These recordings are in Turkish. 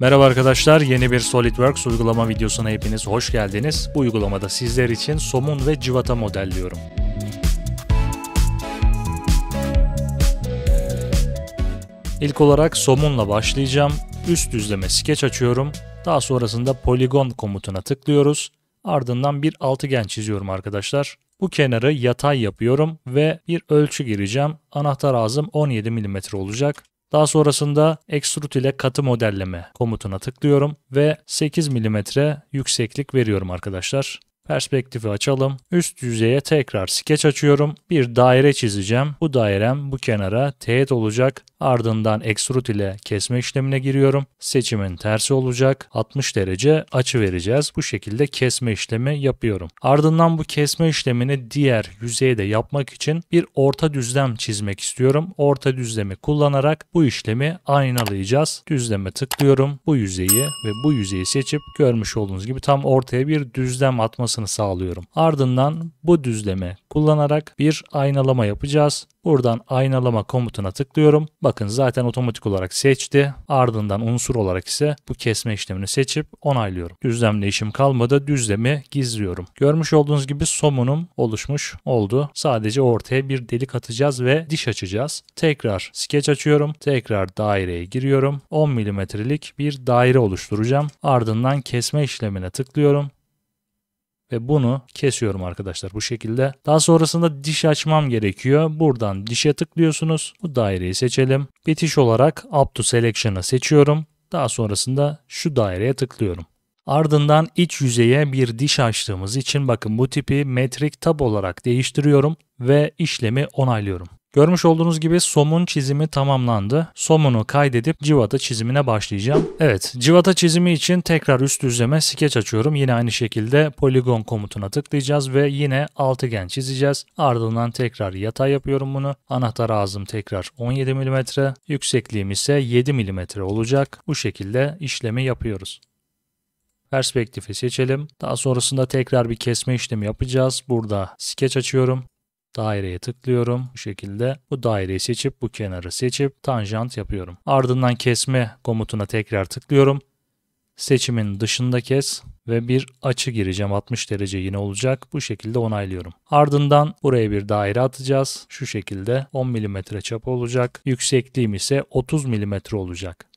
Merhaba arkadaşlar, yeni bir SolidWorks uygulama videosuna hepiniz hoş geldiniz. Bu uygulamada sizler için somun ve civata modelliyorum. İlk olarak somunla başlayacağım. Üst düzleme skeç açıyorum. Daha sonrasında poligon komutuna tıklıyoruz. Ardından bir altıgen çiziyorum arkadaşlar. Bu kenarı yatay yapıyorum ve bir ölçü gireceğim. Anahtar ağzım 17 mm olacak. Daha sonrasında Extrude ile katı modelleme komutuna tıklıyorum ve 8 mm yükseklik veriyorum arkadaşlar. Perspektifi açalım. Üst yüzeye tekrar skeç açıyorum. Bir daire çizeceğim. Bu dairem bu kenara teğet olacak. Ardından extrude ile kesme işlemine giriyorum. Seçimin tersi olacak. 60 derece açı vereceğiz. Bu şekilde kesme işlemi yapıyorum. Ardından bu kesme işlemini diğer yüzeyde yapmak için bir orta düzlem çizmek istiyorum. Orta düzlemi kullanarak bu işlemi aynalayacağız. Düzleme tıklıyorum. Bu yüzeyi ve bu yüzeyi seçip görmüş olduğunuz gibi tam ortaya bir düzlem atmasını sağlıyorum. Ardından bu düzlemi kullanarak bir aynalama yapacağız. Buradan aynalama komutuna tıklıyorum. Bakın zaten otomatik olarak seçti. Ardından unsur olarak ise bu kesme işlemini seçip onaylıyorum. Düzlemle işim kalmadı. Düzlemi gizliyorum. Görmüş olduğunuz gibi somunum oluşmuş oldu. Sadece ortaya bir delik atacağız ve diş açacağız. Tekrar sketch açıyorum. Tekrar daireye giriyorum. 10 milimetrelik bir daire oluşturacağım. Ardından kesme işlemine tıklıyorum ve bunu kesiyorum arkadaşlar bu şekilde. Daha sonrasında diş açmam gerekiyor. Buradan dişe tıklıyorsunuz. Bu daireyi seçelim. Bitiş olarak Up to Selection'ı seçiyorum. Daha sonrasında şu daireye tıklıyorum. Ardından iç yüzeye bir diş açtığımız için bakın bu tipi metrik tab olarak değiştiriyorum ve işlemi onaylıyorum. Görmüş olduğunuz gibi somun çizimi tamamlandı. Somunu kaydedip civata çizimine başlayacağım. Evet civata çizimi için tekrar üst düzleme skeç açıyorum. Yine aynı şekilde poligon komutuna tıklayacağız ve yine altıgen çizeceğiz. Ardından tekrar yatay yapıyorum bunu. Anahtar ağzım tekrar 17 mm. Yüksekliğim ise 7 mm olacak. Bu şekilde işlemi yapıyoruz perspektifi seçelim. Daha sonrasında tekrar bir kesme işlemi yapacağız. Burada skeç açıyorum. Daireye tıklıyorum. Bu şekilde bu daireyi seçip bu kenarı seçip tanjant yapıyorum. Ardından kesme komutuna tekrar tıklıyorum. Seçimin dışında kes ve bir açı gireceğim 60 derece yine olacak. Bu şekilde onaylıyorum. Ardından buraya bir daire atacağız. Şu şekilde 10 mm çap olacak. Yüksekliğim ise 30 mm olacak.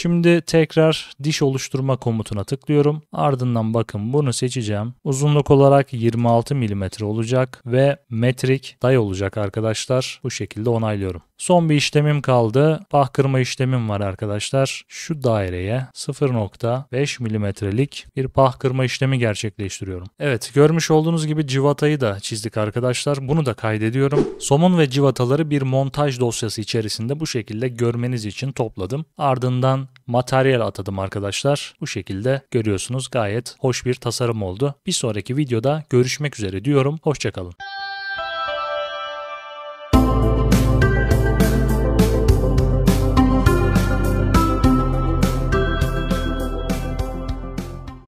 Şimdi tekrar diş oluşturma komutuna tıklıyorum. Ardından bakın bunu seçeceğim. Uzunluk olarak 26 mm olacak ve metrik day olacak arkadaşlar. Bu şekilde onaylıyorum. Son bir işlemim kaldı. Pah kırma işlemim var arkadaşlar. Şu daireye 0.5 milimetrelik bir pah kırma işlemi gerçekleştiriyorum. Evet görmüş olduğunuz gibi civatayı da çizdik arkadaşlar. Bunu da kaydediyorum. Somun ve civataları bir montaj dosyası içerisinde bu şekilde görmeniz için topladım. Ardından materyal atadım arkadaşlar. Bu şekilde görüyorsunuz gayet hoş bir tasarım oldu. Bir sonraki videoda görüşmek üzere diyorum. Hoşçakalın.